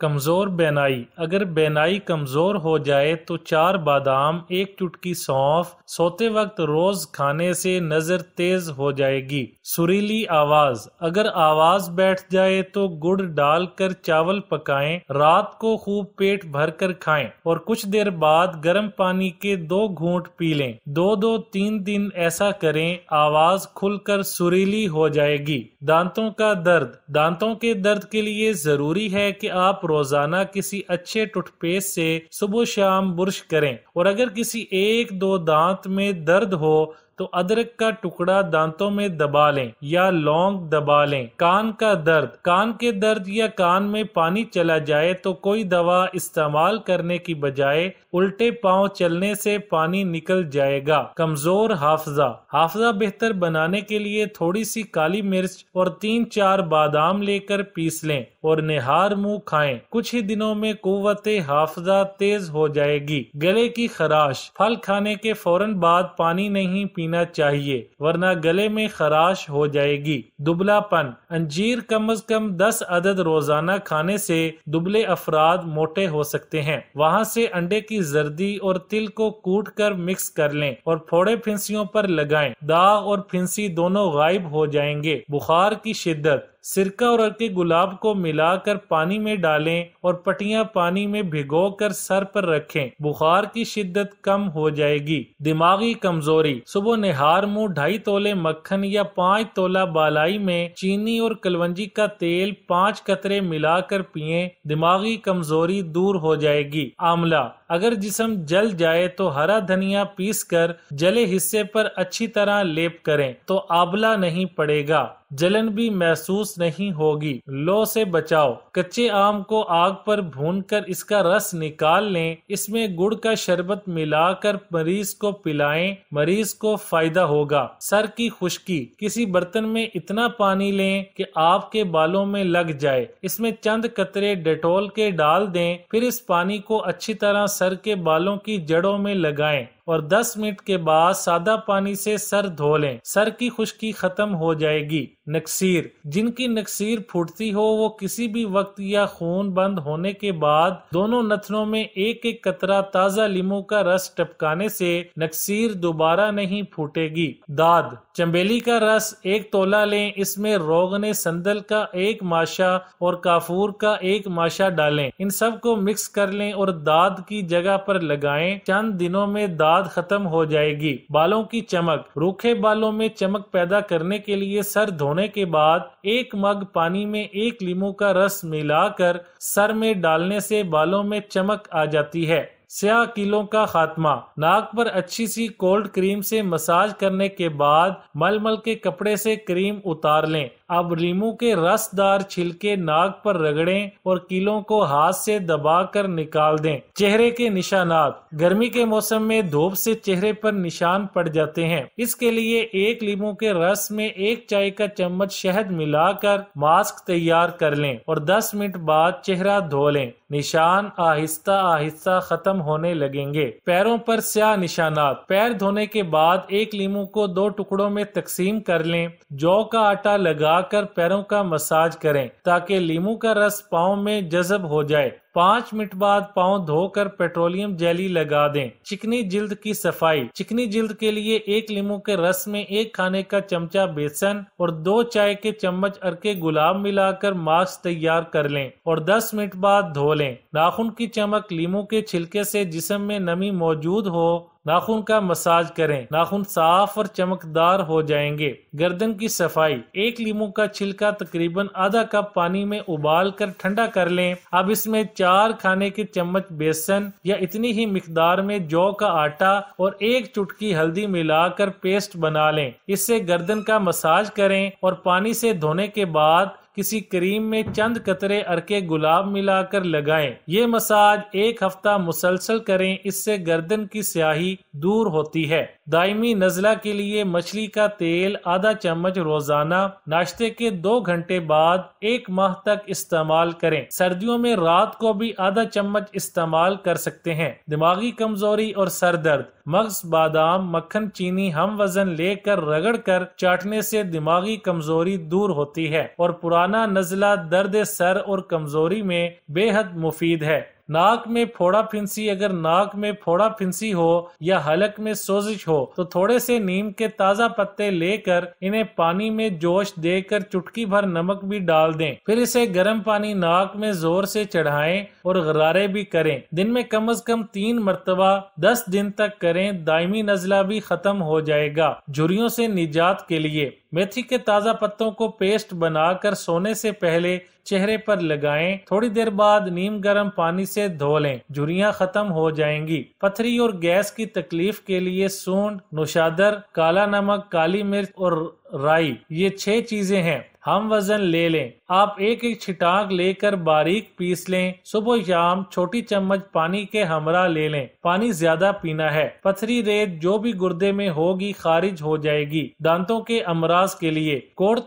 कमज़ोर बेनाई अगर बेनाई कमज़ोर हो जाए तो चार बादाम एक चुटकी सौंफ सोते वक्त रोज़ खाने से नज़र तेज हो जाएगी सुरीली आवाज़ अगर आवाज़ बैठ जाए तो गुड़ डालकर चावल पकाएं रात को खूब पेट भर कर खाएं और कुछ देर बाद गर्म पानी के दो घूंट पी लें दो दो तीन दिन ऐसा करें आवाज़ खुलकर सुरीली हो जाएगी दांतों का दर्द दांतों के दर्द के लिए ज़रूरी है कि आप रोजाना किसी अच्छे टूथपेस्ट से सुबह शाम बुरश करें और अगर किसी एक दो दांत में दर्द हो तो अदरक का टुकड़ा दांतों में दबा लें या लौंग दबा लें कान का दर्द कान के दर्द या कान में पानी चला जाए तो कोई दवा इस्तेमाल करने की बजाय उल्टे पांव चलने से पानी निकल जाएगा कमजोर हाफजा हाफजा बेहतर बनाने के लिए थोड़ी सी काली मिर्च और तीन चार बादाम लेकर पीस लें और निहार मुंह खाएं कुछ ही दिनों में कुवत हाफजा तेज हो जाएगी गले की खराश फल खाने के फौरन बाद पानी नहीं पीना पीना चाहिए वरना गले में खराश हो जाएगी दुबलापन अंजीर कम अज कम दस अदद रोजाना खाने से दुबले अफराद मोटे हो सकते हैं वहाँ से अंडे की जर्दी और तिल को कूट कर मिक्स कर लें और फोड़े फिंसियों पर लगाएं दाग और फिंसी दोनों गायब हो जाएंगे बुखार की शिद्दत सिरका और अर्के गुलाब को मिलाकर पानी में डालें और पटिया पानी में भिगोकर सर पर रखें बुखार की शिद्दत कम हो जाएगी दिमागी कमजोरी सुबह निहार मुंह ढाई तोले मक्खन या पाँच तोला बालाई में चीनी और कलवंजी का तेल पाँच कतरे मिलाकर पिए दिमागी कमजोरी दूर हो जाएगी आमला अगर जिसम जल जाए तो हरा धनिया पीस कर जले हिस्से पर अच्छी तरह लेप करें तो आबला नहीं पड़ेगा जलन भी महसूस नहीं होगी लो से बचाओ कच्चे आम को आग पर भूनकर इसका रस निकाल लें इसमें गुड़ का शरबत मिलाकर मरीज को पिलाएं मरीज को फायदा होगा सर की खुश्की किसी बर्तन में इतना पानी लें कि आपके बालों में लग जाए इसमें चंद कतरे डेटोल के डाल दें फिर इस पानी को अच्छी तरह सर के बालों की जड़ों में लगाएं और 10 मिनट के बाद सादा पानी से सर धो लें सर की खुश्की खत्म हो जाएगी नक्सीर जिनकी नक्सीर फूटती हो वो किसी भी वक्त या खून बंद होने के बाद दोनों नथनों में एक एक कतरा ताज़ा लीमू का रस टपकाने से नक्सीर दोबारा नहीं फूटेगी दाद चंबेली का रस एक तोला लें इसमें रोगने संदल का एक माशा और काफूर का एक माशा डालें इन सब को मिक्स कर लें और दाद की जगह पर लगाएं चंद दिनों में दाद बाद खत्म हो जाएगी बालों की चमक रूखे बालों में चमक पैदा करने के लिए सर धोने के बाद एक मग पानी में एक लीमू का रस मिलाकर सर में डालने से बालों में चमक आ जाती है स्याह कीलों का खात्मा नाक पर अच्छी सी कोल्ड क्रीम से मसाज करने के बाद मलमल के कपड़े से क्रीम उतार लें अब लीमू के रसदार छिलके नाक पर रगड़ें और कीलों को हाथ से दबाकर निकाल दें चेहरे के निशानात गर्मी के मौसम में धूप से चेहरे पर निशान पड़ जाते हैं इसके लिए एक लीमू के रस में एक चाय का चम्मच शहद मिलाकर मास्क तैयार कर लें और 10 मिनट बाद चेहरा धो लें निशान आहिस्ता आहिस्ता खत्म होने लगेंगे पैरों पर स्या निशानात पैर धोने के बाद एक लीमू को दो टुकड़ों में तकसीम कर लें जौ का आटा लगा लगाकर पैरों का मसाज करें ताकि लीमू का रस पाओ में जजब हो जाए पाँच मिनट बाद पाओ धोकर पेट्रोलियम जेली लगा दें चिकनी जिल्द की सफाई चिकनी जिल्द के लिए एक लीमू के रस में एक खाने का चमचा बेसन और दो चाय के चम्मच अरके गुलाब मिलाकर मास्क तैयार कर लें और 10 मिनट बाद धो लें नाखून की चमक लीमू के छिलके से जिसम में नमी मौजूद हो नाखून का मसाज करें नाखून साफ और चमकदार हो जाएंगे गर्दन की सफाई एक लीमू का छिलका तकरीबन आधा कप पानी में उबाल कर ठंडा कर लें अब इसमें चार खाने के चम्मच बेसन या इतनी ही मिकदार में जौ का आटा और एक चुटकी हल्दी मिलाकर पेस्ट बना लें इससे गर्दन का मसाज करें और पानी से धोने के बाद किसी क्रीम में चंद कतरे अरके गुलाब मिलाकर लगाएं। ये मसाज एक हफ्ता मुसलसल करें इससे गर्दन की स्याही दूर होती है दायमी नज़ला के लिए मछली का तेल आधा चम्मच रोज़ाना नाश्ते के दो घंटे बाद एक माह तक इस्तेमाल करें सर्दियों में रात को भी आधा चम्मच इस्तेमाल कर सकते हैं दिमागी कमजोरी और सर दर्द मगज बादाम मक्खन चीनी हम वजन लेकर रगड़ कर चाटने से दिमागी कमजोरी दूर होती है और पुराना नज़ला दर्द सर और कमजोरी में बेहद मुफीद है नाक में फोड़ा फिंसी अगर नाक में फोड़ा फिंसी हो या हलक में सोजिश हो तो थोड़े से नीम के ताजा पत्ते लेकर इन्हें पानी में जोश देकर चुटकी भर नमक भी डाल दें फिर इसे गर्म पानी नाक में जोर से चढ़ाएं और गरारे भी करें दिन में कम अज कम तीन मरतबा दस दिन तक करें दायमी नजला भी खत्म हो जाएगा झुरियों से निजात के लिए मेथी के ताज़ा पत्तों को पेस्ट बनाकर सोने से पहले चेहरे पर लगाएं थोड़ी देर बाद नीम गर्म पानी से धो लें झुरियाँ खत्म हो जाएंगी पथरी और गैस की तकलीफ के लिए सूंड नुशादर काला नमक काली मिर्च और राई ये छह चीजें हैं हम वजन ले लें आप एक एक छिटाक लेकर बारीक पीस लें सुबह शाम छोटी चम्मच पानी के हमरा ले लें पानी ज्यादा पीना है पथरी रेत जो भी गुर्दे में होगी खारिज हो जाएगी दांतों के अमराज के लिए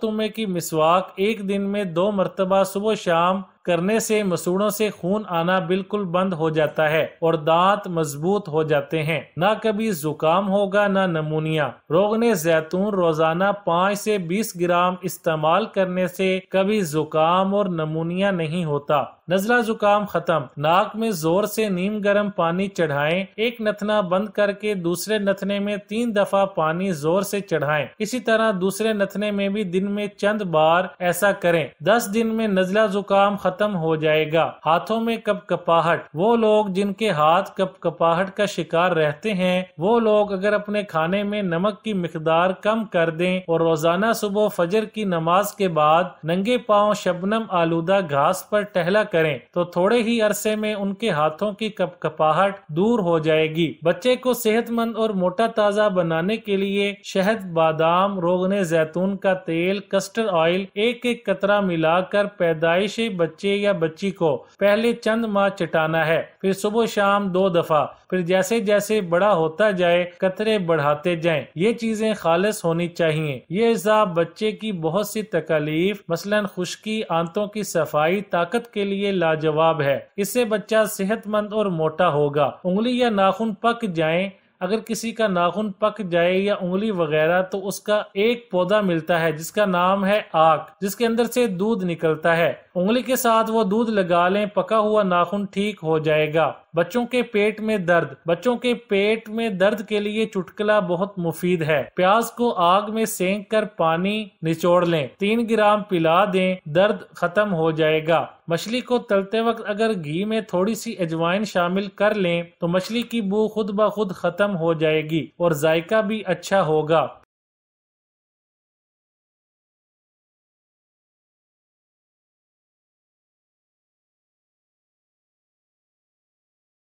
तुम्हे की मिसवाक एक दिन में दो मरतबा सुबह शाम करने से मसूड़ों से खून आना बिल्कुल बंद हो जाता है और दांत मजबूत हो जाते हैं न कभी जुकाम होगा न नमूनिया रोगने जैतून रोजाना पाँच से बीस ग्राम इस्तेमाल करने से कभी जुकाम और नमूनिया नहीं होता नजला जुकाम खत्म नाक में जोर से नीम गर्म पानी चढ़ाएं एक नथना बंद करके दूसरे नथने में तीन दफा पानी जोर से चढ़ाएं इसी तरह दूसरे नथने में भी दिन में चंद बार ऐसा करें दस दिन में नजला जुकाम खत्म हो जाएगा हाथों में कप कपाहट वो लोग जिनके हाथ कप कपाहट का शिकार रहते हैं वो लोग अगर अपने खाने में नमक की मकदार कम कर दे और रोजाना सुबह फजर की नमाज के बाद नंगे पाँव शबनम आलूदा घास पर टहला करें तो थोड़े ही अरसे में उनके हाथों की कपकपाहट दूर हो जाएगी बच्चे को सेहतमंद और मोटा ताजा बनाने के लिए शहद बादाम रोगने जैतून का तेल कस्टर्ड ऑयल एक एक कतरा मिलाकर पैदाइश बच्चे या बच्ची को पहले चंद माह चटाना है फिर सुबह शाम दो दफा फिर जैसे जैसे बड़ा होता जाए कतरे बढ़ाते जाए ये चीजें खालिश होनी चाहिए ये इजाब बच्चे की बहुत सी तकालीफ मसलन खुश्की आंतों की सफाई ताकत के लिए लिए लाजवाब है इससे बच्चा सेहतमंद और मोटा होगा उंगली या नाखून पक जाए अगर किसी का नाखून पक जाए या उंगली वगैरह तो उसका एक पौधा मिलता है जिसका नाम है आक जिसके अंदर से दूध निकलता है उंगली के साथ वो दूध लगा लें पका हुआ नाखून ठीक हो जाएगा बच्चों के पेट में दर्द बच्चों के पेट में दर्द के लिए चुटकला बहुत मुफीद है प्याज को आग में सेंक कर पानी निचोड़ लें तीन ग्राम पिला दें दर्द खत्म हो जाएगा मछली को तलते वक्त अगर घी में थोड़ी सी अजवाइन शामिल कर लें तो मछली की बू खुद ब खुद खत्म हो जाएगी और जायका भी अच्छा होगा